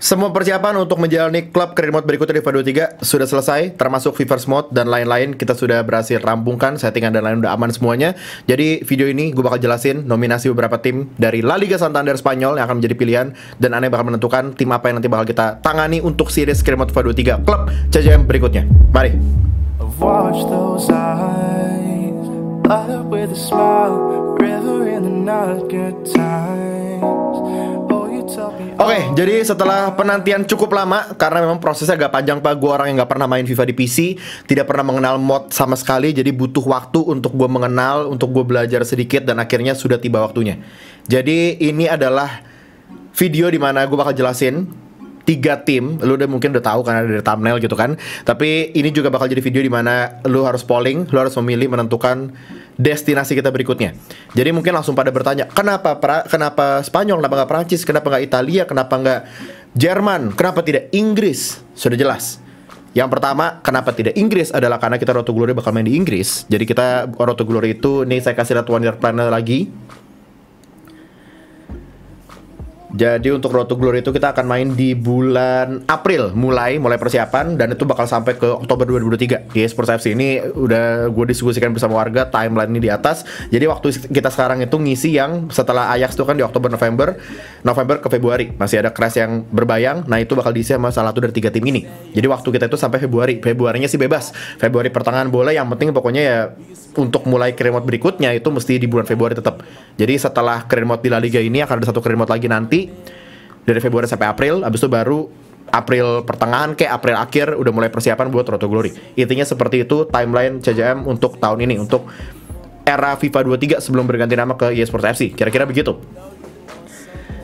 Semua persiapan untuk menjalani klub career mode berikutnya di FIFA 23 sudah selesai, termasuk Fevers mode dan lain-lain. Kita sudah berhasil rampungkan settingan dan lain udah aman semuanya. Jadi video ini gue bakal jelasin nominasi beberapa tim dari La Liga Santander Spanyol yang akan menjadi pilihan dan aneh bakal menentukan tim apa yang nanti bakal kita tangani untuk series career mode FIFA 23 klub CCM berikutnya. Mari. Oke, okay, jadi setelah penantian cukup lama karena memang prosesnya agak panjang pak. Gue orang yang nggak pernah main FIFA di PC, tidak pernah mengenal mod sama sekali. Jadi butuh waktu untuk gue mengenal, untuk gue belajar sedikit dan akhirnya sudah tiba waktunya. Jadi ini adalah video dimana gue bakal jelasin tiga tim, lu udah mungkin udah tahu karena dari thumbnail gitu kan. Tapi ini juga bakal jadi video dimana lu harus polling, lu harus memilih menentukan destinasi kita berikutnya. Jadi mungkin langsung pada bertanya, kenapa pra, kenapa Spanyol, kenapa nggak Prancis, kenapa nggak Italia, kenapa nggak Jerman, kenapa tidak Inggris? Sudah jelas. Yang pertama, kenapa tidak Inggris adalah karena kita Roto Glory bakal main di Inggris. Jadi kita Roto Glory itu, nih saya kasih lihat One Year Planner lagi. Jadi untuk Road to Glory itu kita akan main di bulan April mulai mulai persiapan dan itu bakal sampai ke Oktober 2023 di Esports FC ini udah gue diskusikan bersama warga timeline ini di atas. Jadi waktu kita sekarang itu ngisi yang setelah Ajax itu kan di Oktober November November ke Februari masih ada crash yang berbayang. Nah itu bakal diisi sama salah satu dari tiga tim ini. Jadi waktu kita itu sampai Februari Februarinya sih bebas. Februari pertengahan boleh. yang penting pokoknya ya untuk mulai kremot berikutnya itu mesti di bulan Februari tetap. Jadi setelah kremot di La Liga ini akan ada satu kremot lagi nanti dari Februari sampai April abis itu baru April pertengahan kayak April akhir udah mulai persiapan buat Roto Glory intinya seperti itu timeline CJM untuk tahun ini untuk era FIFA 23 sebelum berganti nama ke eSports FC kira-kira begitu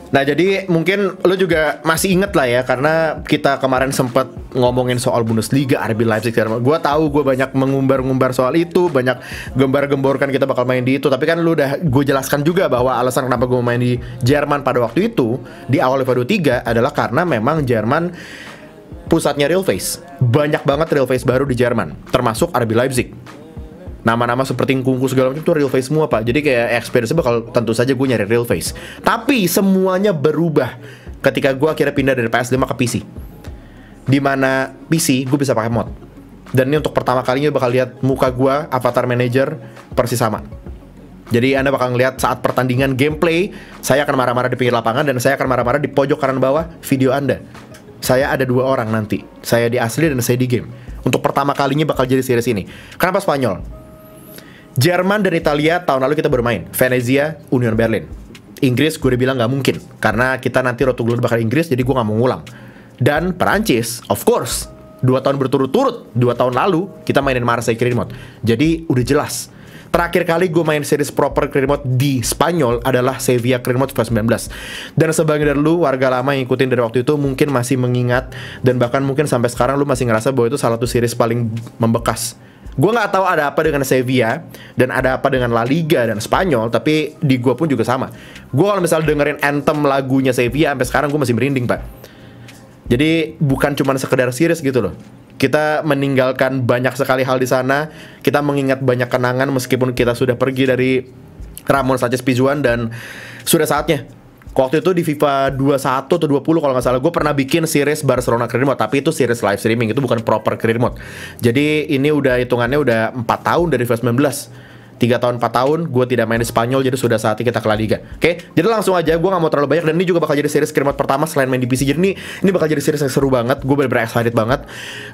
Nah jadi mungkin lo juga masih inget lah ya karena kita kemarin sempet ngomongin soal Bundesliga, RB Leipzig gue tahu gue banyak mengumbar-ngumbar soal itu, banyak gembar-gemborkan kita bakal main di itu. Tapi kan lo udah gue jelaskan juga bahwa alasan kenapa gue main di Jerman pada waktu itu di awal Evo tiga adalah karena memang Jerman pusatnya real face. Banyak banget real face baru di Jerman, termasuk RB Leipzig nama-nama seperti kungku segala macam itu real face semua pak jadi kayak experience bakal tentu saja gue nyari real face tapi semuanya berubah ketika gue akhirnya pindah dari PS5 ke PC dimana PC gue bisa pakai mod dan ini untuk pertama kalinya bakal lihat muka gue avatar manager persis sama jadi Anda bakal ngeliat saat pertandingan gameplay, saya akan marah-marah di pinggir lapangan dan saya akan marah-marah di pojok kanan bawah video Anda. Saya ada dua orang nanti, saya di asli dan saya di game. Untuk pertama kalinya bakal jadi series ini. Kenapa Spanyol? Jerman dan Italia tahun lalu kita bermain. Venezia, Union Berlin. Inggris gue udah bilang gak mungkin karena kita nanti roto glur bakal Inggris jadi gue gak mau ngulang. Dan Perancis, of course, dua tahun berturut-turut, dua tahun lalu kita mainin Marseille Krimot. Jadi udah jelas. Terakhir kali gue main series proper Krimot di Spanyol adalah Sevilla Krimot 2019. Dan sebagian dari lu, warga lama yang ikutin dari waktu itu mungkin masih mengingat dan bahkan mungkin sampai sekarang lu masih ngerasa bahwa itu salah satu series paling membekas Gue nggak tahu ada apa dengan Sevilla dan ada apa dengan La Liga dan Spanyol, tapi di gue pun juga sama. Gue kalau misal dengerin anthem lagunya Sevilla sampai sekarang gue masih merinding pak. Jadi bukan cuma sekedar series gitu loh. Kita meninggalkan banyak sekali hal di sana. Kita mengingat banyak kenangan meskipun kita sudah pergi dari Ramon Sanchez Pizjuan dan sudah saatnya Waktu itu di FIFA 21 atau 20 kalau nggak salah gue pernah bikin series Barcelona Career Mode tapi itu series live streaming itu bukan proper Career Mode. Jadi ini udah hitungannya udah 4 tahun dari FIFA 19 tiga tahun 4 tahun gue tidak main di Spanyol jadi sudah saatnya kita ke La Liga oke okay? jadi langsung aja gue nggak mau terlalu banyak dan ini juga bakal jadi series kirimat pertama selain main di PC jadi ini ini bakal jadi series yang seru banget gue bener-bener excited banget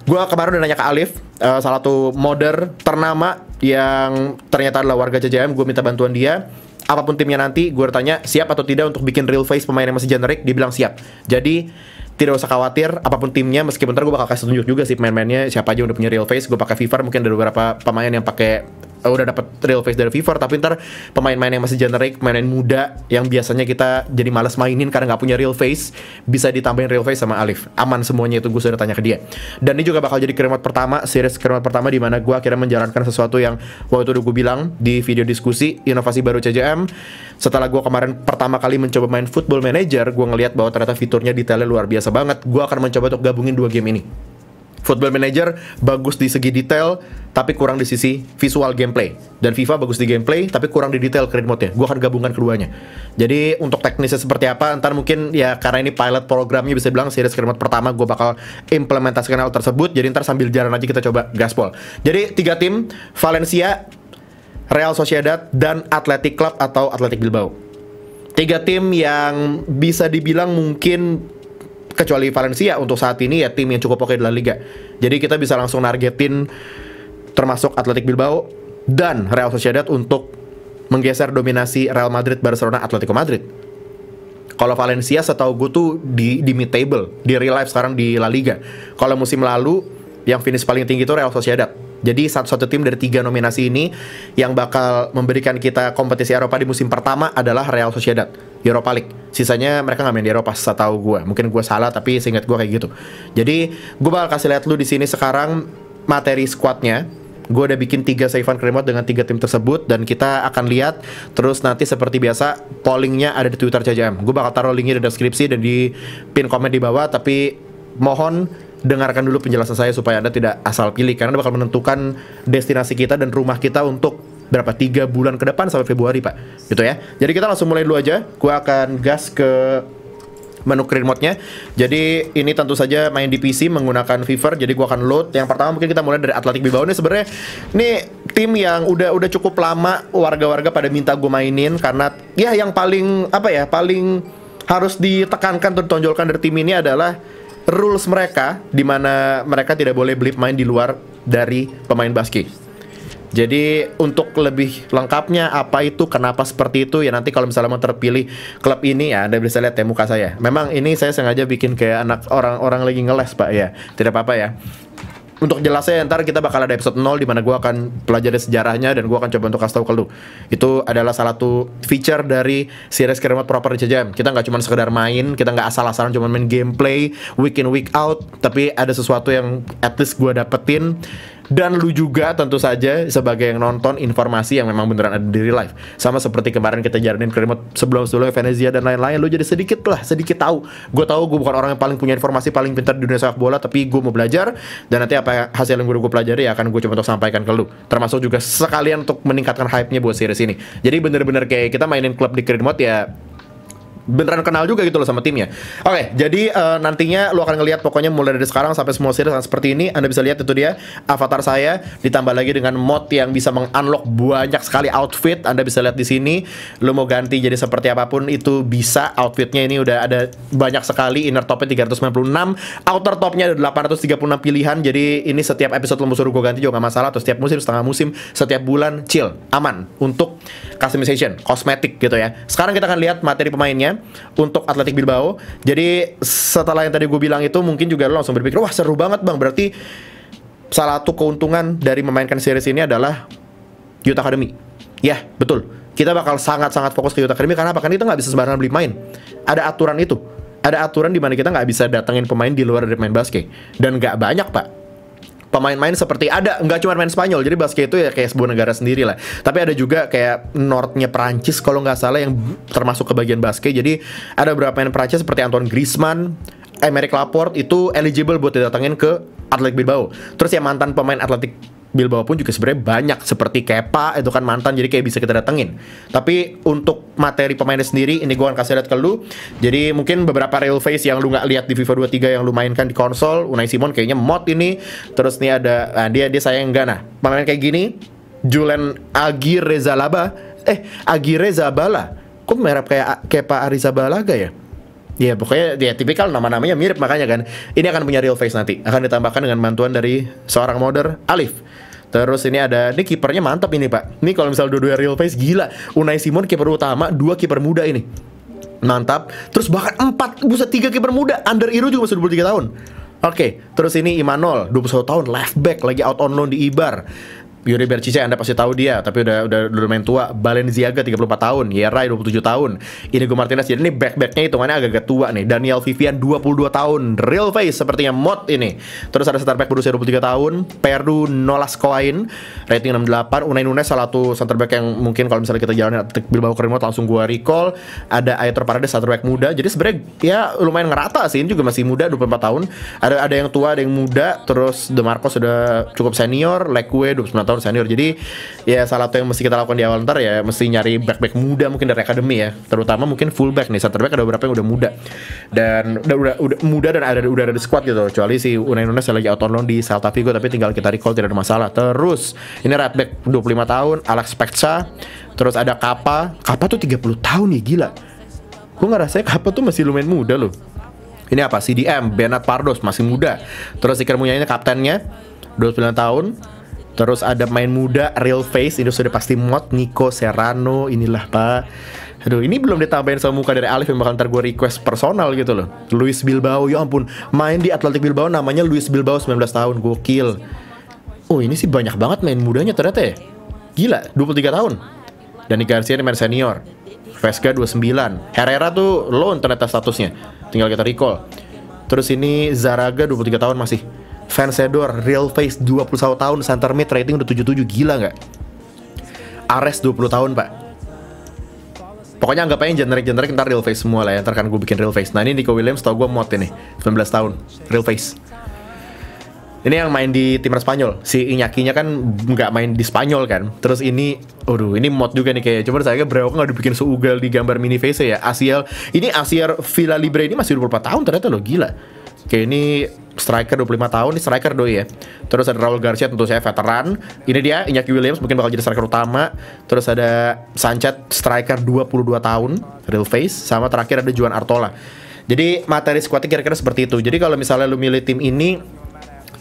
gue kemarin udah nanya ke Alif uh, salah satu modder ternama yang ternyata adalah warga CJM gue minta bantuan dia apapun timnya nanti gue tanya siap atau tidak untuk bikin real face pemain yang masih generik dibilang siap jadi tidak usah khawatir apapun timnya meskipun ntar gue bakal kasih tunjuk juga sih pemain-pemainnya siapa aja udah punya real face gue pakai FIFA mungkin ada beberapa pemain yang pakai Eh, udah dapat real face dari Fever tapi ntar pemain-pemain yang masih generik pemain muda yang biasanya kita jadi males mainin karena nggak punya real face bisa ditambahin real face sama Alif aman semuanya itu gue sudah tanya ke dia dan ini juga bakal jadi kremat pertama series kremat pertama di mana gue akhirnya menjalankan sesuatu yang waktu itu gue bilang di video diskusi inovasi baru CJM setelah gue kemarin pertama kali mencoba main Football Manager gue ngelihat bahwa ternyata fiturnya detailnya luar biasa banget gue akan mencoba untuk gabungin dua game ini Football Manager bagus di segi detail tapi kurang di sisi visual gameplay dan FIFA bagus di gameplay tapi kurang di detail career mode-nya. Gua akan gabungkan keduanya. Jadi untuk teknisnya seperti apa ntar mungkin ya karena ini pilot programnya bisa bilang series career mode pertama gue bakal implementasikan hal tersebut. Jadi ntar sambil jalan aja kita coba gaspol. Jadi tiga tim Valencia, Real Sociedad dan Athletic Club atau Athletic Bilbao. Tiga tim yang bisa dibilang mungkin kecuali Valencia untuk saat ini ya tim yang cukup oke di Liga. Jadi kita bisa langsung nargetin termasuk Atletico Bilbao dan Real Sociedad untuk menggeser dominasi Real Madrid, Barcelona, Atletico Madrid. Kalau Valencia setahu gue tuh di di mid table, di real life sekarang di La Liga. Kalau musim lalu yang finish paling tinggi itu Real Sociedad jadi satu-satu tim dari tiga nominasi ini yang bakal memberikan kita kompetisi Eropa di musim pertama adalah Real Sociedad Europa League. Sisanya mereka nggak main di Eropa, setahu gue. Mungkin gue salah, tapi seingat gue kayak gitu. Jadi gue bakal kasih lihat lu di sini sekarang materi squadnya gue udah bikin tiga Seifan Kremot dengan tiga tim tersebut dan kita akan lihat terus nanti seperti biasa pollingnya ada di Twitter CJM. Gue bakal taruh linknya di deskripsi dan di pin komen di bawah tapi mohon dengarkan dulu penjelasan saya supaya Anda tidak asal pilih karena bakal menentukan destinasi kita dan rumah kita untuk berapa tiga bulan ke depan sampai Februari Pak gitu ya jadi kita langsung mulai dulu aja gua akan gas ke menu remote-nya jadi ini tentu saja main di PC menggunakan Fever jadi gua akan load yang pertama mungkin kita mulai dari Atlantic Bilbao ini sebenarnya ini tim yang udah udah cukup lama warga-warga pada minta gue mainin karena ya yang paling apa ya paling harus ditekankan dan ditonjolkan dari tim ini adalah rules mereka di mana mereka tidak boleh beli pemain di luar dari pemain basket. Jadi untuk lebih lengkapnya apa itu, kenapa seperti itu ya nanti kalau misalnya mau terpilih klub ini ya Anda bisa lihat ya muka saya. Memang ini saya sengaja bikin kayak anak orang-orang lagi ngeles Pak ya. Tidak apa-apa ya untuk jelasnya ntar kita bakal ada episode 0 di mana gue akan pelajari sejarahnya dan gue akan coba untuk kasih tahu ke lu. Itu adalah salah satu feature dari series Kermit proper CJM. Kita nggak cuma sekedar main, kita nggak asal-asalan cuma main gameplay week in week out, tapi ada sesuatu yang at least gue dapetin dan lu juga tentu saja sebagai yang nonton informasi yang memang beneran ada di real life sama seperti kemarin kita ke remote sebelum sebelumnya Venezia dan lain-lain lu jadi sedikit lah sedikit tahu gue tahu gue bukan orang yang paling punya informasi paling pintar di dunia sepak bola tapi gue mau belajar dan nanti apa hasil yang gue pelajari ya akan gue coba untuk sampaikan ke lu termasuk juga sekalian untuk meningkatkan hype-nya buat series ini jadi bener-bener kayak kita mainin klub di Green ya beneran kenal juga gitu loh sama timnya. Oke, okay, jadi uh, nantinya lo akan ngelihat pokoknya mulai dari sekarang sampai semua series seperti ini Anda bisa lihat itu dia avatar saya ditambah lagi dengan mod yang bisa mengunlock banyak sekali outfit. Anda bisa lihat di sini lo mau ganti jadi seperti apapun itu bisa outfitnya ini udah ada banyak sekali inner topnya 396, outer topnya ada 836 pilihan. Jadi ini setiap episode lu mau suruh gue ganti juga gak masalah atau setiap musim, setengah musim, setiap bulan chill, aman untuk customization, kosmetik gitu ya. Sekarang kita akan lihat materi pemainnya Ya, untuk Atletik Bilbao. Jadi setelah yang tadi gue bilang itu mungkin juga lo langsung berpikir wah seru banget bang. Berarti salah satu keuntungan dari memainkan series ini adalah Youth Academy. Ya betul. Kita bakal sangat-sangat fokus ke Youth Academy karena apa? itu kita nggak bisa sembarangan beli main. Ada aturan itu. Ada aturan di mana kita nggak bisa datengin pemain di luar dari main basket dan nggak banyak pak pemain-pemain seperti ada nggak cuma main Spanyol jadi basket itu ya kayak sebuah negara sendiri lah tapi ada juga kayak Northnya Perancis kalau nggak salah yang termasuk ke bagian basket jadi ada beberapa pemain Perancis seperti Antoine Griezmann Emerick Laporte itu eligible buat didatangin ke Atletico Bilbao. Terus yang mantan pemain Atletico Bilbao pun juga sebenarnya banyak seperti Kepa itu kan mantan jadi kayak bisa kita datengin. Tapi untuk materi pemainnya sendiri ini gue akan kasih lihat ke lu. Jadi mungkin beberapa real face yang lu nggak lihat di FIFA 23 yang lu mainkan di konsol, Unai Simon kayaknya mod ini. Terus nih ada nah dia dia sayang enggak nah. Pemain kayak gini Julen Aguirre Zalaba eh Aguirre Zabala kok merap kayak kepa Pak Arizabalaga ya Ya pokoknya ya tipikal nama-namanya mirip makanya kan Ini akan punya real face nanti Akan ditambahkan dengan bantuan dari seorang modder Alif Terus ini ada, ini kipernya mantap ini pak. Ini kalau misal dua-dua real face gila. Unai Simon kiper utama, dua kiper muda ini. Mantap. Terus bahkan empat, buset tiga kiper muda. Under Iru juga masih dua puluh tiga tahun. Oke, okay, terus ini Imanol, 21 tahun, left back, lagi out on loan di Ibar. Yuri Bercice Anda pasti tahu dia tapi udah udah, udah main tua Balenciaga 34 tahun puluh 27 tahun Inigo Martinez jadi ini back-backnya hitungannya agak-agak tua nih Daniel Vivian 22 tahun Real Face sepertinya mod ini terus ada center back berusia 23 tahun Perdu Nolas Koin rating 68 Unai Nunes salah satu center back yang mungkin kalau misalnya kita jalanin Atletico Bilbao ke langsung gua recall ada Aitor Parades center back muda jadi sebenarnya ya lumayan ngerata sih ini juga masih muda 24 tahun ada ada yang tua ada yang muda terus De Marcos sudah cukup senior Lekwe 29 tahun tahun senior jadi ya salah satu yang mesti kita lakukan di awal ntar ya mesti nyari back back muda mungkin dari akademi ya terutama mungkin fullback nih center back ada beberapa yang udah muda dan udah, udah, udah muda dan ada udah ada di squad gitu kecuali si Unai Nunes lagi out on loan di Celta Vigo tapi tinggal kita recall tidak ada masalah terus ini right back 25 tahun Alex Pecha terus ada Kapa Kapa tuh 30 tahun ya gila gue ngerasa Kapa tuh masih lumayan muda loh ini apa CDM Bernard Pardos masih muda terus si Munya ini kaptennya 29 tahun Terus ada main muda, real face, ini sudah pasti mod, Nico Serrano, inilah pak. Aduh, ini belum ditambahin sama muka dari Alif yang bakal ntar gue request personal gitu loh. Luis Bilbao, ya ampun, main di Atletic Bilbao namanya Luis Bilbao 19 tahun, gokil. Oh ini sih banyak banget main mudanya ternyata ya. Gila, 23 tahun. Dani Garcia ini main senior. Vesga 29. Herrera tuh loan ternyata statusnya. Tinggal kita recall. Terus ini Zaraga 23 tahun masih. Vencedor, Real Face 21 tahun, center mid rating udah 77 gila nggak? Ares 20 tahun pak Pokoknya anggap aja generic-generic ntar real face semua lah ya Ntar kan gue bikin real face Nah ini Nico Williams tau gue mod ini 19 tahun Real face ini yang main di timnas Spanyol. Si Inyakinya kan nggak main di Spanyol kan. Terus ini, aduh, ini mod juga nih kayak. Cuman saya Brewok nggak dibikin seugal di gambar mini face ya. Asial, ini Asial Villa Libre ini masih 24 tahun ternyata loh gila. Oke, ini striker 25 tahun, ini striker doi ya. Terus ada Raul Garcia tentu saya veteran. Ini dia Inyaki Williams mungkin bakal jadi striker utama. Terus ada Sanchez striker 22 tahun, real face sama terakhir ada Juan Artola. Jadi materi squadnya kira-kira seperti itu. Jadi kalau misalnya lu milih tim ini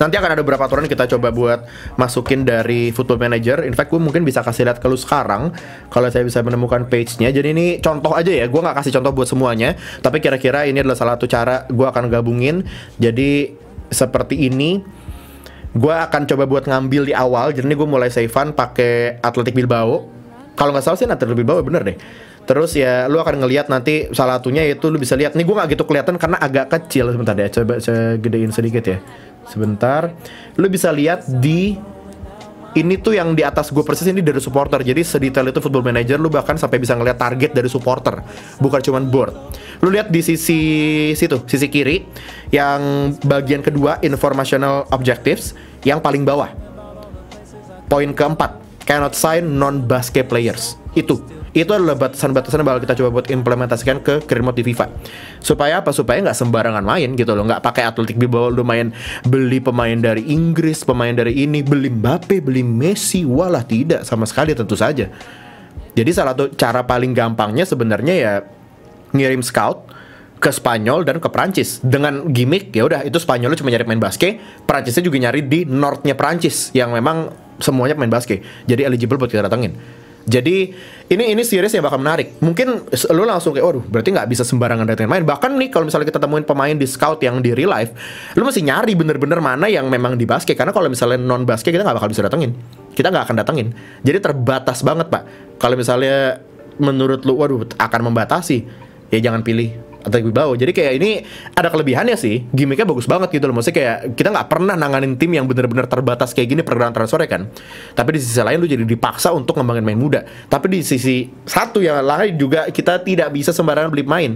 Nanti akan ada beberapa aturan kita coba buat masukin dari Football Manager. In fact, gue mungkin bisa kasih lihat ke lu sekarang kalau saya bisa menemukan page-nya. Jadi ini contoh aja ya. Gue nggak kasih contoh buat semuanya, tapi kira-kira ini adalah salah satu cara gue akan gabungin. Jadi seperti ini gue akan coba buat ngambil di awal jadi ini gue mulai savean pakai Atletik Bilbao kalau nggak salah sih lebih Bilbao bener deh terus ya lu akan ngelihat nanti salah satunya yaitu lu bisa lihat nih gue nggak gitu kelihatan karena agak kecil sebentar deh coba saya gedein sedikit ya sebentar lu bisa lihat di ini tuh yang di atas gue persis ini dari supporter jadi sedetail itu football manager lu bahkan sampai bisa ngeliat target dari supporter bukan cuman board lu lihat di sisi situ sisi kiri yang bagian kedua informational objectives yang paling bawah poin keempat cannot sign non basket players itu itu adalah batasan-batasan yang bakal kita coba buat implementasikan ke Green mode di FIFA supaya apa supaya nggak sembarangan main gitu loh nggak pakai atletik Bilbao main beli pemain dari Inggris pemain dari ini beli Mbappe beli Messi walah tidak sama sekali tentu saja jadi salah satu cara paling gampangnya sebenarnya ya ngirim scout ke Spanyol dan ke Prancis dengan gimmick ya udah itu Spanyol cuma nyari main basket, Prancisnya juga nyari di northnya Prancis yang memang semuanya main basket. Jadi eligible buat kita datengin. Jadi ini ini series yang bakal menarik. Mungkin lu langsung kayak, waduh, berarti nggak bisa sembarangan datang main. Bahkan nih kalau misalnya kita temuin pemain di scout yang di real life, lu mesti nyari bener-bener mana yang memang di basket. Karena kalau misalnya non basket kita nggak bakal bisa datengin. Kita nggak akan datengin. Jadi terbatas banget pak. Kalau misalnya menurut lu, waduh, akan membatasi, ya jangan pilih atau lebih bawah. Jadi kayak ini ada kelebihannya sih. Gimiknya bagus banget gitu loh. Maksudnya kayak kita nggak pernah nanganin tim yang bener-bener terbatas kayak gini pergerakan transfernya kan. Tapi di sisi lain lu jadi dipaksa untuk ngembangin main muda. Tapi di sisi satu yang lain juga kita tidak bisa sembarangan beli main.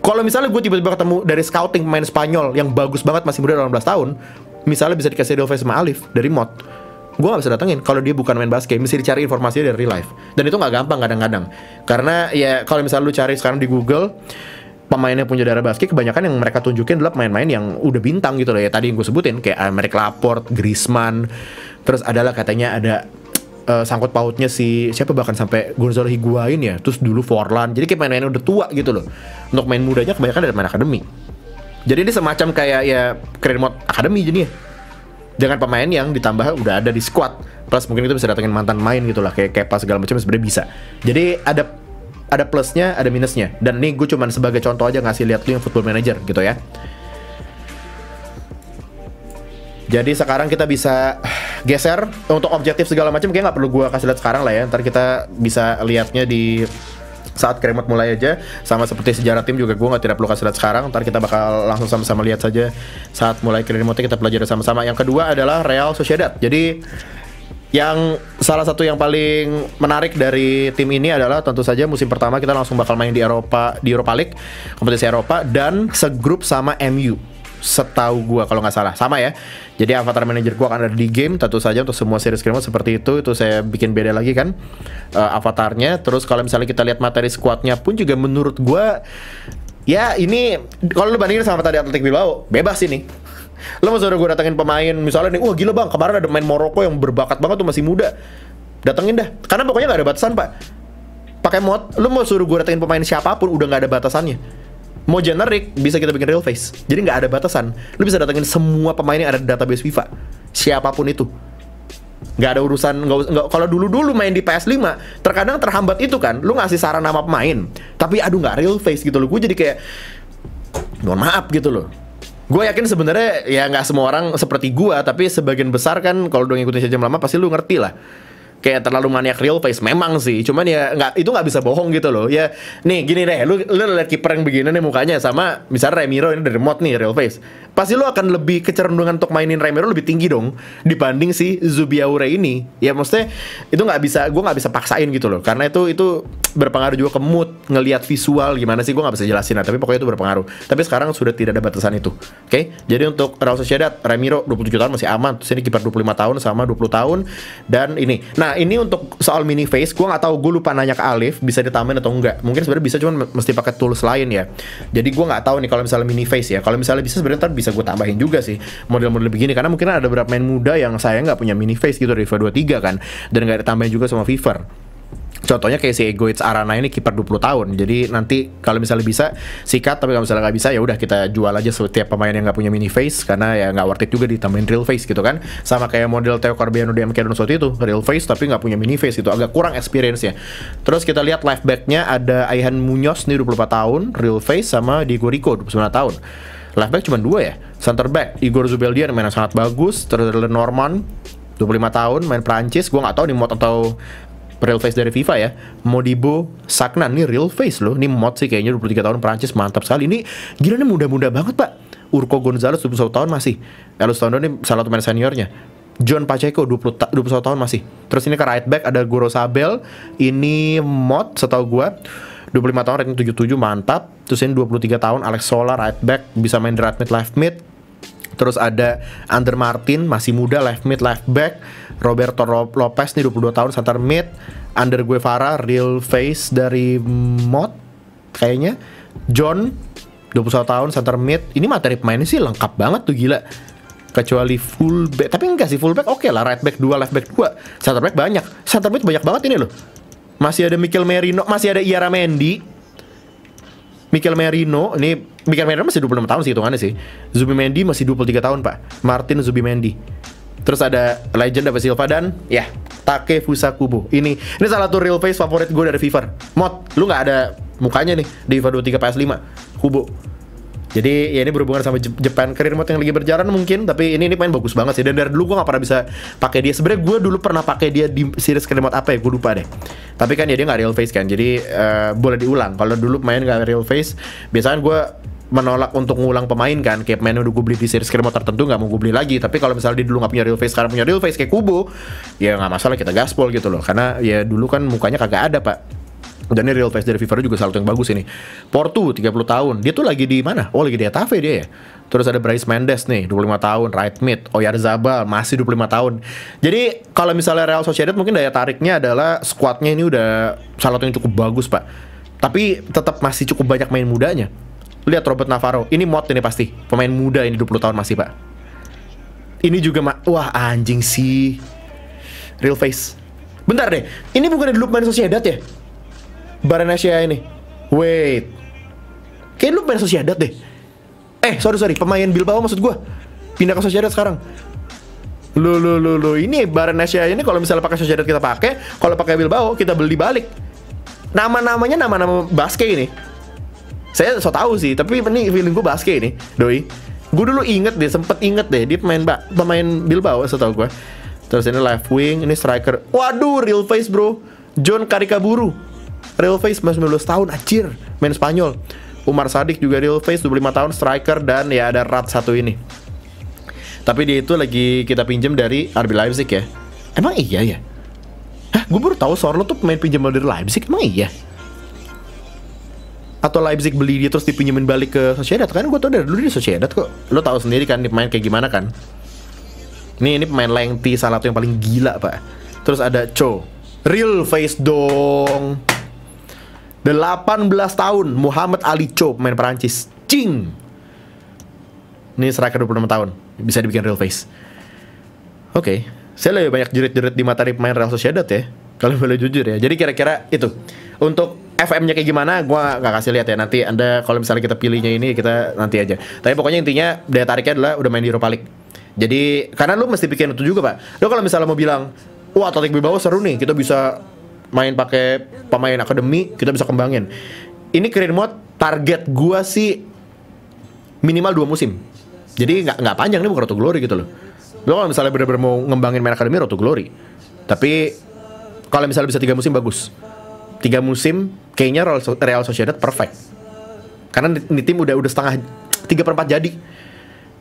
Kalau misalnya gue tiba-tiba ketemu dari scouting pemain Spanyol yang bagus banget masih muda 18 tahun, misalnya bisa dikasih Dove sama Alif dari mod, gue gak bisa datengin kalau dia bukan main basket mesti dicari informasinya dari real life dan itu gak gampang kadang-kadang karena ya kalau misalnya lu cari sekarang di Google Pemain yang punya darah basket kebanyakan yang mereka tunjukin adalah pemain-pemain yang udah bintang gitu loh ya tadi yang gue sebutin kayak Amerik eh, Laporte, Griezmann, terus adalah katanya ada uh, sangkut pautnya si siapa bahkan sampai Gonzalo Higuain ya, terus dulu Forlan. Jadi kayak pemain-pemain udah tua gitu loh. Untuk main mudanya kebanyakan dari main akademi. Jadi ini semacam kayak ya keren mode akademi jadinya. Dengan pemain yang ditambah udah ada di squad plus mungkin itu bisa datengin mantan main gitu lah kayak Kepa segala macam sebenarnya bisa. Jadi ada ada plusnya, ada minusnya. Dan ini gue cuman sebagai contoh aja ngasih lihat lu yang Football Manager gitu ya. Jadi sekarang kita bisa geser untuk objektif segala macam kayak nggak perlu gue kasih lihat sekarang lah ya. Ntar kita bisa lihatnya di saat kremat mulai aja sama seperti sejarah tim juga gue nggak tidak perlu kasih lihat sekarang ntar kita bakal langsung sama-sama lihat saja saat mulai kremat. kita pelajari sama-sama yang kedua adalah Real Sociedad jadi yang salah satu yang paling menarik dari tim ini adalah tentu saja musim pertama kita langsung bakal main di Eropa di Europa League, kompetisi Eropa dan segrup sama MU setahu gua kalau nggak salah sama ya jadi avatar manager gua akan ada di game tentu saja untuk semua series game seperti itu itu saya bikin beda lagi kan uh, avatarnya terus kalau misalnya kita lihat materi squadnya pun juga menurut gua ya ini kalau lu bandingin sama tadi Atletik Bilbao bebas ini Lo masa udah gue datengin pemain misalnya nih, wah gila bang kemarin ada main moroko yang berbakat banget tuh masih muda. Datengin dah, karena pokoknya gak ada batasan pak. Pakai mod, lo mau suruh gue datengin pemain siapapun udah gak ada batasannya. Mau generic bisa kita bikin real face, jadi gak ada batasan. Lo bisa datengin semua pemain yang ada di database FIFA, siapapun itu Gak ada urusan nggak kalau dulu dulu main di PS5 terkadang terhambat itu kan lu ngasih saran nama pemain tapi aduh gak real face gitu loh gue jadi kayak mohon maaf gitu loh gue yakin sebenarnya ya nggak semua orang seperti gue tapi sebagian besar kan kalau udah ngikutin sejam lama pasti lu ngerti lah kayak terlalu maniak real face memang sih cuman ya nggak itu nggak bisa bohong gitu loh ya nih gini deh lu lu lihat kiper yang begini nih mukanya sama misalnya Remiro ini dari mod nih real face pasti lo akan lebih kecerendungan untuk mainin Remiro lebih tinggi dong dibanding si Zubiaure ini ya maksudnya itu nggak bisa gue nggak bisa paksain gitu loh karena itu itu berpengaruh juga ke mood ngelihat visual gimana sih gue nggak bisa jelasin lah tapi pokoknya itu berpengaruh tapi sekarang sudah tidak ada batasan itu oke okay? jadi untuk Real Sociedad Remiro 27 tahun masih aman terus ini kiper 25 tahun sama 20 tahun dan ini nah ini untuk soal mini face gue nggak tahu gue lupa nanya ke Alif bisa ditambahin atau enggak mungkin sebenarnya bisa cuman mesti pakai tools lain ya jadi gue nggak tahu nih kalau misalnya mini face ya kalau misalnya bisa sebenarnya bisa gue tambahin juga sih model-model begini karena mungkin ada beberapa main muda yang saya nggak punya mini face gitu dari FIFA 23 kan dan nggak ditambahin juga sama Fever Contohnya kayak si Egoits Arana ini kiper 20 tahun. Jadi nanti kalau misalnya bisa sikat tapi kalau misalnya nggak bisa ya udah kita jual aja setiap pemain yang nggak punya mini face karena ya nggak worth it juga ditambahin real face gitu kan. Sama kayak model Theo Corbiano di MK Donsot itu real face tapi nggak punya mini face itu agak kurang experience ya. Terus kita lihat live backnya ada Aihan Munoz nih 24 tahun real face sama Diego Rico 29 tahun left back cuma dua ya center back Igor Zubeldia mainnya sangat bagus terus Norman 25 tahun main Prancis gue nggak tahu nih mod atau real face dari FIFA ya Modibo Saknan nih real face loh ini mod sih kayaknya 23 tahun Prancis mantap sekali ini gila nih muda-muda banget pak Urko Gonzalez 21 tahun masih Tondo ini salah satu main seniornya John Pacheco 20 ta 21 tahun masih. Terus ini ke right back ada Goro Sabel. Ini mod setahu gua 25 tahun rating 77 mantap. Terus ini 23 tahun Alex Solar right back bisa main right mid left mid. Terus ada Under Martin masih muda left mid left back, Roberto Lopez nih 22 tahun center mid, Under Guevara real face dari mod kayaknya. John 21 tahun center mid. Ini materi pemainnya sih lengkap banget tuh gila kecuali full back, tapi enggak sih full back. oke okay lah right back dua left back dua center back banyak center mid banyak banget ini loh masih ada Mikel Merino, masih ada Iara Mendy. Mikel Merino, ini Mikel Merino masih 26 tahun sih hitungannya sih. Zubi Mendy masih 23 tahun, Pak. Martin Zubi Mendy. Terus ada Legend David Silva dan ya yeah, Take Kubo Ini ini salah satu real face favorit gue dari Fever. Mod, lu nggak ada mukanya nih di Fever 23 PS5. Kubo. Jadi ya ini berhubungan sama Japan Career Mode yang lagi berjalan mungkin, tapi ini ini main bagus banget sih. Dan dari dulu gue gak pernah bisa pakai dia. Sebenarnya gue dulu pernah pakai dia di series Career Mode apa ya? Gue lupa deh. Tapi kan ya dia nggak real face kan, jadi uh, boleh diulang. Kalau dulu main nggak real face, biasanya gue menolak untuk ngulang pemain kan kayak pemain udah gue beli di series krimot tertentu nggak mau gue beli lagi tapi kalau misalnya dia dulu nggak punya real face sekarang punya real face kayak Kubu, ya nggak masalah kita gaspol gitu loh karena ya dulu kan mukanya kagak ada pak dan ini real face dari Vivero juga salut yang bagus ini. Portu 30 tahun. Dia tuh lagi di mana? Oh, lagi di Etave dia ya. Terus ada Bryce Mendes nih, 25 tahun, right mid. Oyarzabal masih 25 tahun. Jadi kalau misalnya Real Sociedad mungkin daya tariknya adalah skuadnya ini udah salah yang cukup bagus, Pak. Tapi tetap masih cukup banyak main mudanya. Lihat Robert Navarro, ini mod ini pasti. Pemain muda ini 20 tahun masih, Pak. Ini juga wah anjing sih. Real face. Bentar deh, ini bukan dulu Main Sociedad ya? Baranasia ini. Wait. Kayaknya lu main Sociedad deh. Eh, sorry sorry, pemain Bilbao maksud gue, Pindah ke Sociedad sekarang. Lu lu lu lu ini Baranasia ini kalau misalnya pakai Sociedad kita pakai, kalau pakai Bilbao kita beli balik. Nama-namanya nama-nama basket ini. Saya so tau sih, tapi ini feeling gue basket ini, doi. Gue dulu inget deh, sempet inget deh, dia pemain ba pemain Bilbao, setahu gue. Terus ini left wing, ini striker. Waduh, real face bro. John Karikaburu. Real Face 19 tahun Anjir main Spanyol Umar Sadik juga Real Face 25 tahun striker dan ya ada Rat satu ini tapi dia itu lagi kita pinjam dari RB Leipzig ya emang iya ya Hah, gue baru tahu Sorlo tuh main pinjam dari Leipzig, emang iya? Atau Leipzig beli dia terus dipinjemin balik ke Sociedad kan? Gue tau dari dulu di Sociedad kok. Lo tau sendiri kan dia main kayak gimana kan? Ini, ini pemain Lengti salah satu yang paling gila pak. Terus ada Cho, real face dong. 18 tahun Muhammad Ali Cho main Perancis. Cing. Ini striker 26 tahun. Bisa dibikin real face. Oke, okay. saya lebih banyak jerit-jerit di materi pemain Real Sociedad ya. Kalau boleh jujur ya. Jadi kira-kira itu. Untuk FM-nya kayak gimana, gue gak kasih lihat ya. Nanti anda kalau misalnya kita pilihnya ini kita nanti aja. Tapi pokoknya intinya daya tariknya adalah udah main di Europa League. Jadi karena lu mesti bikin itu juga pak. Lo kalau misalnya mau bilang, wah Atletico Bilbao seru nih, kita bisa main pakai pemain akademi kita bisa kembangin ini keren mode target gua sih minimal dua musim jadi nggak nggak panjang nih bukan roto glory gitu loh lo kalau misalnya bener-bener mau ngembangin main akademi roto glory tapi kalau misalnya bisa tiga musim bagus tiga musim kayaknya Real Sociedad perfect karena di, tim udah udah setengah tiga perempat jadi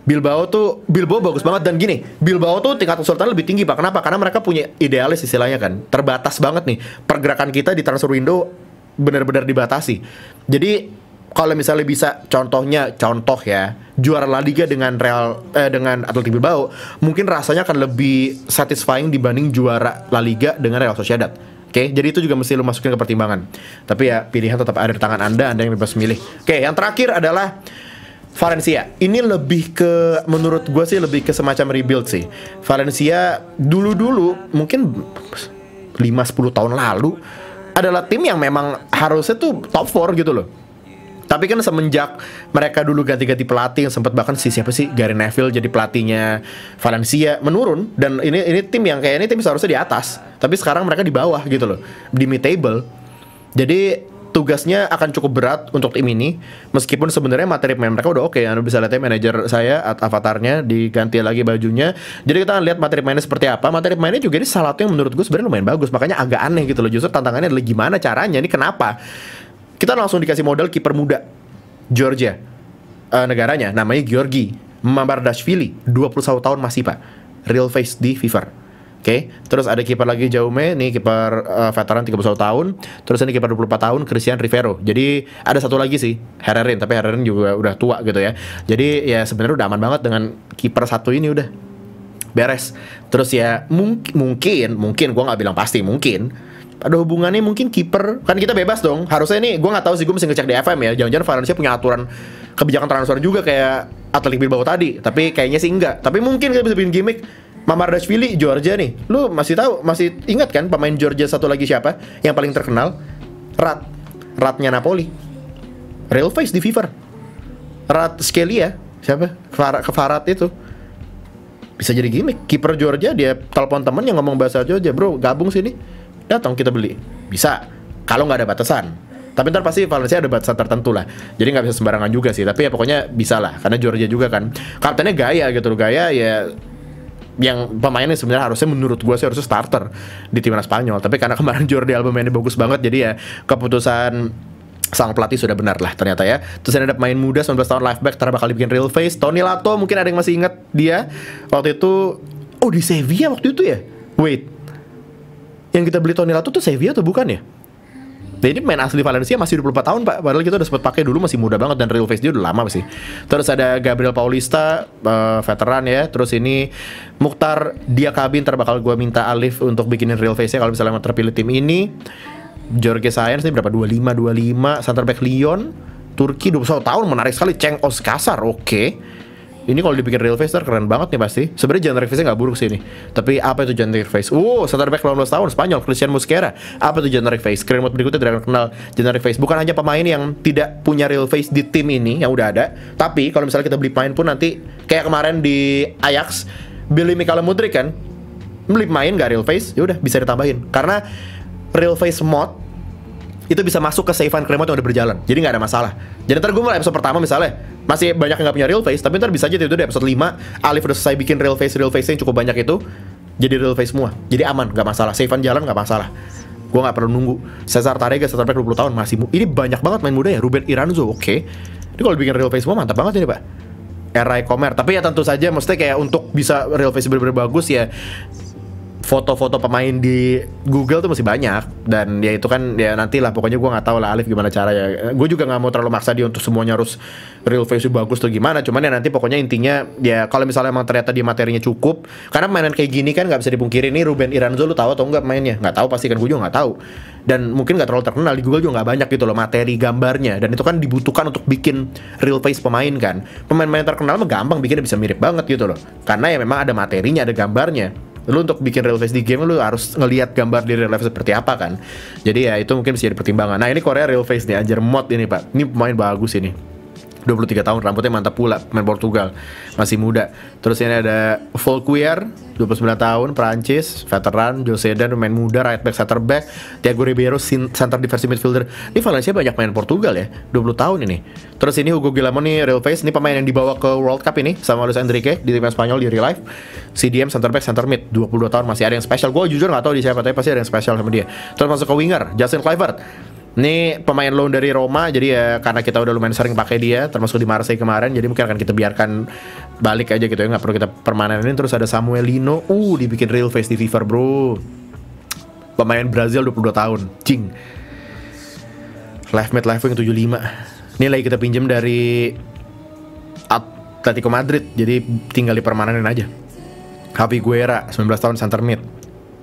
Bilbao tuh Bilbao bagus banget dan gini Bilbao tuh tingkat kesulitan lebih tinggi pak kenapa karena mereka punya idealis istilahnya kan terbatas banget nih pergerakan kita di transfer window benar-benar dibatasi jadi kalau misalnya bisa contohnya contoh ya juara La Liga dengan Real eh, dengan Atletico Bilbao mungkin rasanya akan lebih satisfying dibanding juara La Liga dengan Real Sociedad Oke, okay, jadi itu juga mesti lu masukin ke pertimbangan. Tapi ya pilihan tetap ada di tangan Anda, Anda yang bebas milih. Oke, okay, yang terakhir adalah Valencia ini lebih ke menurut gue sih lebih ke semacam rebuild sih Valencia dulu-dulu mungkin 5-10 tahun lalu adalah tim yang memang harusnya tuh top 4 gitu loh tapi kan semenjak mereka dulu ganti-ganti pelatih yang sempat bahkan si siapa sih Gary Neville jadi pelatihnya Valencia menurun dan ini ini tim yang kayak ini tim seharusnya di atas tapi sekarang mereka di bawah gitu loh di mid table jadi tugasnya akan cukup berat untuk tim ini meskipun sebenarnya materi pemain mereka udah oke okay. Anda bisa lihat ya manajer saya avatarnya diganti lagi bajunya jadi kita akan lihat materi pemainnya seperti apa materi pemainnya juga ini salah satu yang menurut gue sebenarnya lumayan bagus makanya agak aneh gitu loh justru tantangannya adalah gimana caranya ini kenapa kita langsung dikasih modal kiper muda Georgia uh, negaranya namanya Georgi Mamardashvili 21 tahun masih pak real face di Fever Oke, okay. terus ada kiper lagi Jaume, nih kiper uh, veteran 31 tahun. Terus ini kiper 24 tahun Christian Rivero. Jadi ada satu lagi sih, Herrerin, tapi Herrerin juga udah tua gitu ya. Jadi ya sebenarnya udah aman banget dengan kiper satu ini udah beres. Terus ya mung mungkin, mungkin gua nggak bilang pasti, mungkin ada hubungannya mungkin kiper kan kita bebas dong harusnya ini gua nggak tahu sih gua mesti ngecek di FM ya jangan-jangan Valencia punya aturan kebijakan transfer juga kayak Atletico Bilbao tadi tapi kayaknya sih enggak tapi mungkin kita bisa bikin gimmick Mamardashvili Georgia nih. Lu masih tahu, masih ingat kan pemain Georgia satu lagi siapa? Yang paling terkenal? Rat. Ratnya Napoli. Real face di Fever. Rat ya. siapa? ke Farad itu. Bisa jadi gimmick. Kiper Georgia dia telepon temen yang ngomong bahasa Georgia, "Bro, gabung sini. Datang kita beli." Bisa. Kalau nggak ada batasan. Tapi ntar pasti Valencia ada batasan tertentu lah. Jadi nggak bisa sembarangan juga sih. Tapi ya pokoknya bisa lah. Karena Georgia juga kan. Kaptennya gaya gitu loh. Gaya ya yang pemainnya sebenarnya harusnya menurut gue sih harusnya starter di timnas Spanyol tapi karena kemarin Jordi Alba mainnya bagus banget jadi ya keputusan sang pelatih sudah benar lah ternyata ya terus ada pemain muda 19 tahun live back ternyata bakal dibikin real face Tony Lato mungkin ada yang masih ingat dia waktu itu oh di Sevilla waktu itu ya wait yang kita beli Tony Lato tuh Sevilla tuh bukan ya jadi ini main asli Valencia masih 24 tahun pak Padahal kita udah sempat pakai dulu masih muda banget Dan real face dia udah lama sih Terus ada Gabriel Paulista uh, Veteran ya Terus ini Mukhtar dia kabin terbakal. gue minta Alif Untuk bikinin real face-nya Kalau misalnya mau terpilih tim ini Jorge Sainz ini berapa? 25, 25 Center back Lyon Turki 21 tahun menarik sekali Ceng Oskasar oke okay ini kalau dibikin real face keren banget nih pasti. Sebenarnya genre face-nya nggak buruk sih ini. Tapi apa itu genre face? Wow, uh, center back 18 tahun Spanyol Christian Musquera. Apa itu genre face? Keren banget berikutnya Dragon kenal genre face. Bukan hanya pemain yang tidak punya real face di tim ini yang udah ada, tapi kalau misalnya kita beli pemain pun nanti kayak kemarin di Ajax beli Mikael Mudrik kan beli pemain gak real face ya udah bisa ditambahin karena real face mod itu bisa masuk ke save Kremot yang udah berjalan. Jadi nggak ada masalah. Jadi ntar gue mulai episode pertama misalnya masih banyak yang nggak punya real face, tapi ntar bisa aja itu udah episode 5 Alif udah selesai bikin real face real face yang cukup banyak itu jadi real face semua. Jadi aman, nggak masalah. Savean jalan nggak masalah. Gue nggak perlu nunggu. Cesar Tarega sampai 20 tahun masih Ini banyak banget main muda ya. Ruben Iranzo, oke. Okay. Ini kalau bikin real face semua mantap banget ini pak. Era e-commerce. Tapi ya tentu saja, mesti kayak untuk bisa real face bener-bener bagus ya foto-foto pemain di Google tuh masih banyak dan ya itu kan ya nanti lah pokoknya gue nggak tahu lah Alif gimana cara ya gue juga nggak mau terlalu maksa dia untuk semuanya harus real face bagus tuh gimana cuman ya nanti pokoknya intinya ya kalau misalnya emang ternyata di materinya cukup karena mainan kayak gini kan nggak bisa dipungkiri nih Ruben Iranzo lu tahu atau nggak mainnya nggak tahu pasti kan gue juga nggak tahu dan mungkin nggak terlalu terkenal di Google juga nggak banyak gitu loh materi gambarnya dan itu kan dibutuhkan untuk bikin real face pemain kan pemain-pemain terkenal mah gampang bikinnya bisa mirip banget gitu loh karena ya memang ada materinya ada gambarnya lu untuk bikin real face di game lu harus ngelihat gambar di real life seperti apa kan jadi ya itu mungkin bisa jadi pertimbangan nah ini Korea real face nih anjir mod ini pak ini pemain bagus ini 23 tahun rambutnya mantap pula main Portugal masih muda terus ini ada Volquier 29 tahun Prancis veteran Jose Dan main muda right back center back Thiago Ribeiro center defensive midfielder ini Valencia banyak main Portugal ya 20 tahun ini terus ini Hugo Guillamon nih real face ini pemain yang dibawa ke World Cup ini sama Luis Enrique di tim Spanyol di real life CDM center back center mid 22 tahun masih ada yang special gue jujur gak tahu di siapa tapi pasti ada yang special sama dia terus masuk ke winger Justin Clifford. Ini pemain loan dari Roma, jadi ya karena kita udah lumayan sering pakai dia, termasuk di Marseille kemarin, jadi mungkin akan kita biarkan balik aja gitu ya, nggak perlu kita permanenin. Terus ada Samuel Lino, uh dibikin real face di FIFA bro. Pemain Brazil 22 tahun, jing, Left mid left wing 75. Ini lagi kita pinjam dari Atletico Madrid, jadi tinggal di permanenin aja. Javi Guerra, 19 tahun center mid.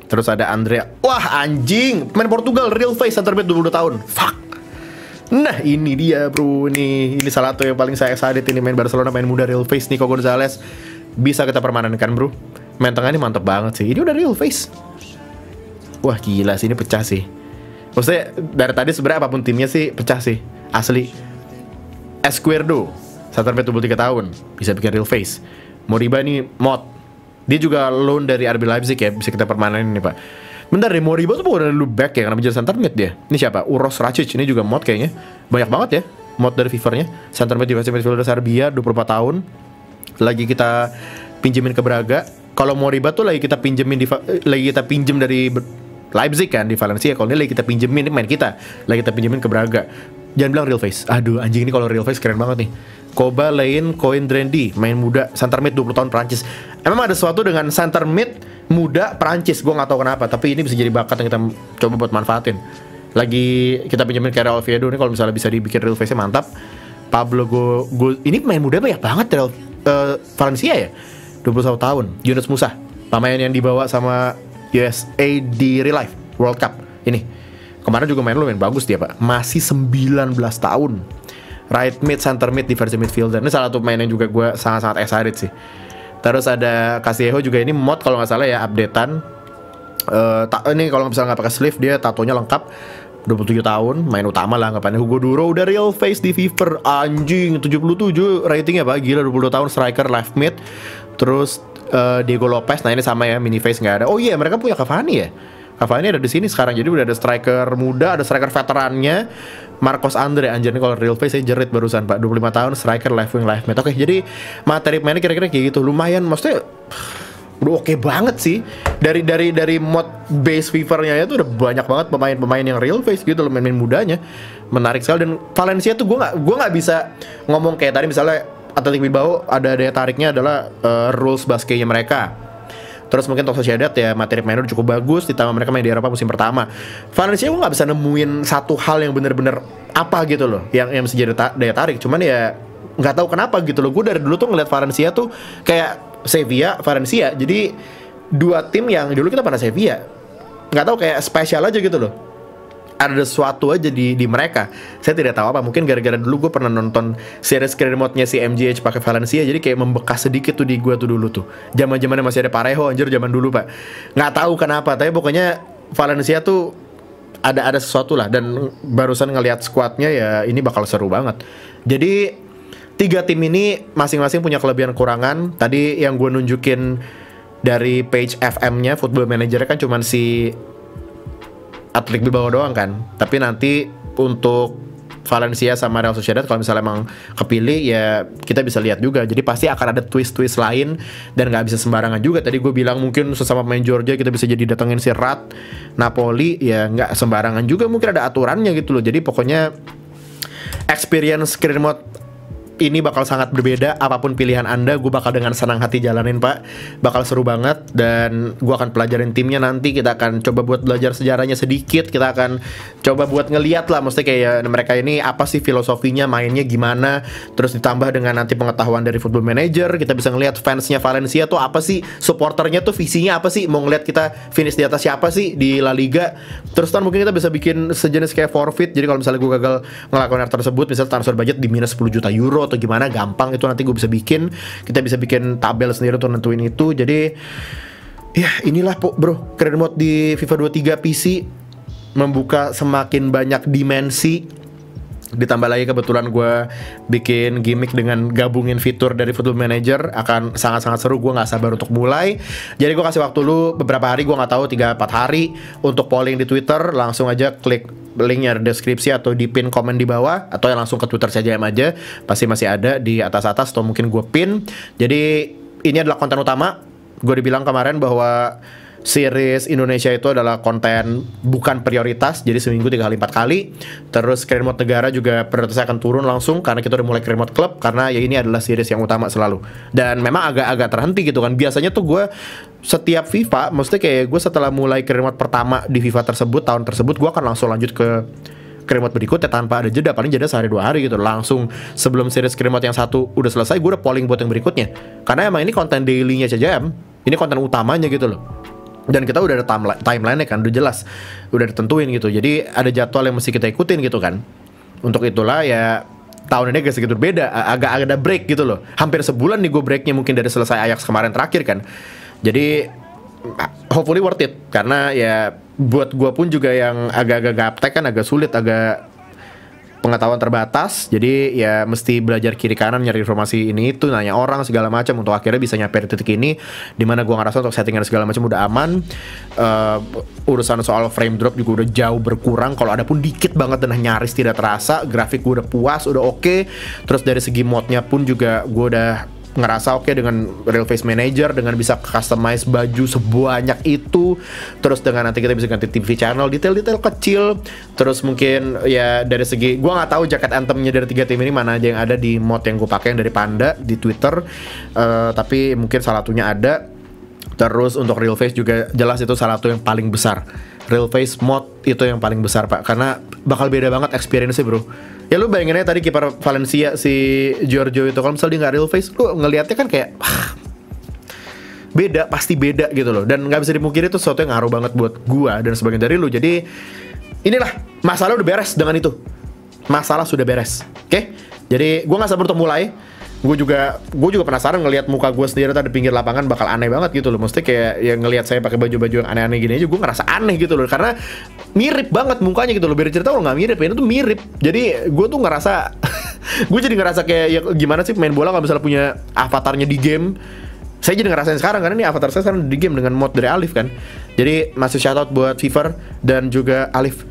Terus ada Andrea. Wah, anjing. Main Portugal, real face center mid 22 tahun. Fuck. Nah, ini dia, Bro. Nih, ini salah satu yang paling saya excited ini main Barcelona main muda real face Nico Gonzalez. Bisa kita permanenkan, Bro. Main tengah ini mantep banget sih. Ini udah real face. Wah, gila sih ini pecah sih. Maksudnya dari tadi sebenarnya apapun timnya sih pecah sih. Asli. Esquerdo, center mid 23 tahun, bisa bikin real face. Moriba nih mod dia juga loan dari RB Leipzig ya, bisa kita permanen nih Pak. Bentar deh, Moriba tuh bukan lu back ya, karena menjadi center mid dia. Ini siapa? Uros Racic, ini juga mod kayaknya. Banyak banget ya, mod dari FIFA-nya. Center mid defensive midfielder Serbia, 24 tahun. Lagi kita pinjemin ke Braga. Kalau Moriba tuh lagi kita pinjemin di eh, lagi kita pinjem dari Leipzig kan di Valencia kalau ini lagi kita pinjemin main kita lagi kita pinjemin ke Braga jangan bilang real face. Aduh, anjing ini kalau real face keren banget nih. Koba Lain koin trendy, main muda, center mid 20 tahun Prancis. Emang ada sesuatu dengan center mid muda Prancis, gue gak tahu kenapa, tapi ini bisa jadi bakat yang kita coba buat manfaatin. Lagi kita pinjemin ke Real Oviedo ini kalau misalnya bisa dibikin real face-nya mantap. Pablo Go, Go ini main muda banyak banget Real uh, Valencia ya. 21 tahun, Yunus Musa. Pemain yang dibawa sama USA di Real Life World Cup ini Kemarin juga main lumayan bagus dia pak. Masih 19 tahun. Right mid, center mid, defensive midfielder. Ini salah satu main yang juga gue sangat-sangat excited sih. Terus ada Casillejo juga ini mod kalau nggak salah ya updatean. Uh, eh, tak ini kalau misalnya nggak pakai sleeve dia tatonya lengkap 27 tahun, main utama lah anggapannya Hugo Duro udah real face di Fever anjing 77 ratingnya pak gila 22 tahun striker left mid terus uh, Diego Lopez nah ini sama ya mini face nggak ada oh iya yeah, mereka punya Cavani ya Cavani ada di sini sekarang jadi udah ada striker muda ada striker veterannya Marcos Andre anjir nih kalau real face saya jerit barusan pak 25 tahun striker left wing left mid oke jadi materi pemainnya kira-kira kayak gitu lumayan maksudnya udah oke okay banget sih dari dari dari mod base fevernya itu udah banyak banget pemain-pemain yang real face gitu loh main-main mudanya menarik sekali dan Valencia tuh gue gak gue nggak bisa ngomong kayak tadi misalnya Atletico Bilbao ada daya tariknya adalah uh, rules basketnya mereka Terus mungkin Tosso Syadat ya materi pemainnya udah cukup bagus ditambah mereka main di Eropa musim pertama. Valencia gue gak bisa nemuin satu hal yang bener-bener apa gitu loh yang yang bisa jadi ta daya tarik. Cuman ya gak tahu kenapa gitu loh. Gue dari dulu tuh ngeliat Valencia tuh kayak Sevilla, Valencia. Jadi dua tim yang dulu kita pernah Sevilla. Gak tahu kayak spesial aja gitu loh ada sesuatu aja di di mereka. Saya tidak tahu apa, mungkin gara-gara dulu gue pernah nonton series screen mode-nya si MGH pakai Valencia jadi kayak membekas sedikit tuh di gue tuh dulu tuh. Zaman-zamannya masih ada Parejo anjir zaman dulu, Pak. nggak tahu kenapa, tapi pokoknya Valencia tuh ada ada sesuatu lah dan barusan ngelihat squadnya ya ini bakal seru banget. Jadi tiga tim ini masing-masing punya kelebihan kurangan. Tadi yang gue nunjukin dari page FM-nya Football Manager kan cuman si atlet Atletik bawah doang kan tapi nanti untuk Valencia sama Real Sociedad kalau misalnya emang kepilih ya kita bisa lihat juga jadi pasti akan ada twist-twist lain dan nggak bisa sembarangan juga tadi gue bilang mungkin sesama pemain Georgia kita bisa jadi datengin si Rat Napoli ya nggak sembarangan juga mungkin ada aturannya gitu loh jadi pokoknya experience career mode ini bakal sangat berbeda apapun pilihan Anda gue bakal dengan senang hati jalanin Pak bakal seru banget dan gue akan pelajarin timnya nanti kita akan coba buat belajar sejarahnya sedikit kita akan coba buat ngeliat lah mesti kayak eh, mereka ini apa sih filosofinya mainnya gimana terus ditambah dengan nanti pengetahuan dari football manager kita bisa ngeliat fansnya Valencia tuh apa sih supporternya tuh visinya apa sih mau ngeliat kita finish di atas siapa sih di La Liga terus kan mungkin kita bisa bikin sejenis kayak forfeit jadi kalau misalnya gue gagal ngelakuin hal tersebut misalnya transfer budget di minus 10 juta euro atau gimana gampang itu nanti gue bisa bikin kita bisa bikin tabel sendiri untuk nentuin itu jadi ya inilah bro keren mode di FIFA 23 PC membuka semakin banyak dimensi ditambah lagi kebetulan gue bikin gimmick dengan gabungin fitur dari Football Manager akan sangat-sangat seru gue nggak sabar untuk mulai jadi gue kasih waktu lu beberapa hari gue nggak tahu tiga empat hari untuk polling di Twitter langsung aja klik linknya di deskripsi atau di pin komen di bawah atau yang langsung ke Twitter saja aja pasti masih ada di atas-atas atau mungkin gue pin jadi ini adalah konten utama gue dibilang kemarin bahwa series Indonesia itu adalah konten bukan prioritas jadi seminggu tiga kali empat kali terus Keren Mode Negara juga prioritasnya akan turun langsung karena kita udah mulai Keren Mode Club karena ya ini adalah series yang utama selalu dan memang agak-agak terhenti gitu kan biasanya tuh gue setiap FIFA maksudnya kayak gue setelah mulai Keren Mode pertama di FIFA tersebut tahun tersebut gue akan langsung lanjut ke krimot berikutnya tanpa ada jeda paling jeda sehari dua hari gitu langsung sebelum series krimot yang satu udah selesai gue udah polling buat yang berikutnya karena emang ini konten dailynya CJM ini konten utamanya gitu loh dan kita udah ada timeline timelinenya kan udah jelas udah ditentuin gitu jadi ada jadwal yang mesti kita ikutin gitu kan untuk itulah ya tahun ini agak segitu beda agak ada break gitu loh hampir sebulan nih gue breaknya mungkin dari selesai Ajax kemarin terakhir kan jadi hopefully worth it karena ya buat gue pun juga yang agak-agak gaptek kan agak sulit agak pengetahuan terbatas jadi ya mesti belajar kiri kanan nyari informasi ini itu nanya orang segala macam untuk akhirnya bisa nyampe di titik ini dimana gua ngerasa untuk settingan segala macam udah aman uh, urusan soal frame drop juga udah jauh berkurang kalau ada pun dikit banget dan nyaris tidak terasa grafik gua udah puas udah oke okay. terus dari segi modnya pun juga gua udah ngerasa oke okay, dengan real face manager dengan bisa customize baju sebanyak itu terus dengan nanti kita bisa ganti TV channel detail-detail kecil terus mungkin ya dari segi gua nggak tahu jaket anthemnya dari tiga tim ini mana aja yang ada di mod yang gue pakai yang dari Panda di Twitter uh, tapi mungkin salah satunya ada terus untuk real face juga jelas itu salah satu yang paling besar real face mod itu yang paling besar pak karena bakal beda banget experience bro ya lu bayanginnya tadi kiper Valencia si Giorgio itu kalau misalnya dia nggak real face lu ngelihatnya kan kayak wah, beda pasti beda gitu loh dan nggak bisa dimungkiri itu sesuatu yang ngaruh banget buat gua dan sebagian dari lu jadi inilah masalah udah beres dengan itu masalah sudah beres oke okay? jadi gua nggak sabar untuk mulai gue juga gue juga penasaran ngelihat muka gue sendiri tadi pinggir lapangan bakal aneh banget gitu loh mesti kayak yang ngelihat saya pakai baju-baju yang aneh-aneh gini aja gue ngerasa aneh gitu loh karena mirip banget mukanya gitu loh biar cerita lo nggak mirip ya, ini tuh mirip jadi gue tuh ngerasa gue jadi ngerasa kayak ya gimana sih main bola kalau misalnya punya avatarnya di game saya jadi ngerasain sekarang karena ini avatar saya sekarang di game dengan mod dari Alif kan jadi masih shout out buat Fever dan juga Alif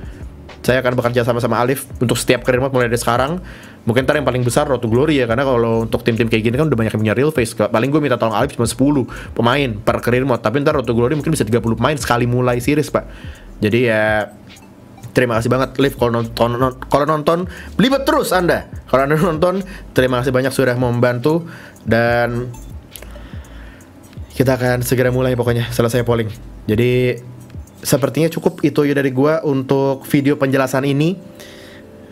saya akan bekerja sama sama Alif untuk setiap karir mulai dari sekarang mungkin ntar yang paling besar Road to Glory ya karena kalau untuk tim-tim kayak gini kan udah banyak yang punya real face paling gue minta tolong Alif cuma 10 pemain per career mode tapi ntar Road to Glory mungkin bisa 30 pemain sekali mulai series pak jadi ya terima kasih banget live kalau nonton kalau nonton libet terus anda kalau anda nonton terima kasih banyak sudah membantu dan kita akan segera mulai pokoknya selesai polling jadi sepertinya cukup itu ya dari gue untuk video penjelasan ini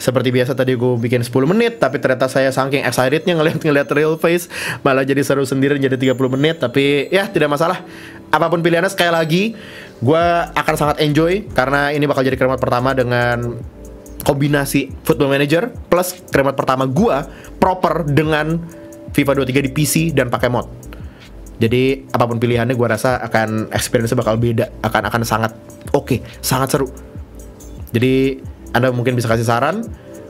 seperti biasa tadi gue bikin 10 menit tapi ternyata saya saking excitednya ngeliat ngeliat real face malah jadi seru sendiri jadi 30 menit tapi ya tidak masalah apapun pilihannya sekali lagi gue akan sangat enjoy karena ini bakal jadi kremat pertama dengan kombinasi Football Manager plus kremat pertama gue proper dengan FIFA 23 di PC dan pakai mod jadi apapun pilihannya gue rasa akan experience bakal beda akan akan sangat oke okay, sangat seru jadi anda mungkin bisa kasih saran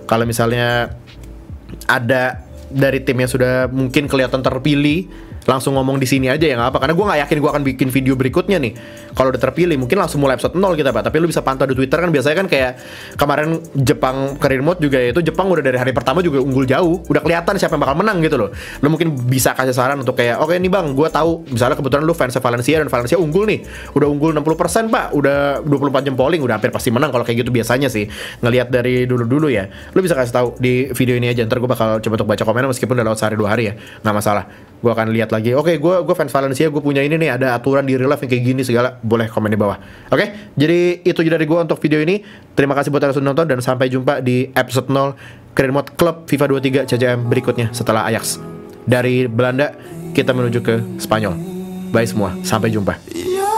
kalau misalnya ada dari tim yang sudah mungkin kelihatan terpilih langsung ngomong di sini aja ya nggak apa karena gue nggak yakin gue akan bikin video berikutnya nih kalau udah terpilih mungkin langsung mulai episode nol kita pak tapi lu bisa pantau di twitter kan biasanya kan kayak kemarin Jepang career mode juga ya, itu Jepang udah dari hari pertama juga unggul jauh udah kelihatan siapa yang bakal menang gitu loh lu mungkin bisa kasih saran untuk kayak oke okay, nih bang gue tahu misalnya kebetulan lu fans Valencia dan Valencia unggul nih udah unggul 60% pak udah 24 jam polling udah hampir pasti menang kalau kayak gitu biasanya sih ngelihat dari dulu-dulu ya lu bisa kasih tahu di video ini aja ntar gue bakal coba untuk baca komen meskipun udah lewat sehari dua hari ya nggak masalah gue akan lihat lagi oke okay, gue gue fans Valencia gue punya ini nih ada aturan di real yang kayak gini segala boleh komen di bawah oke okay? jadi itu aja dari gue untuk video ini terima kasih buat yang sudah nonton dan sampai jumpa di episode 0 Keren Mod Club FIFA 23 CCM berikutnya setelah Ajax dari Belanda kita menuju ke Spanyol bye semua sampai jumpa ya.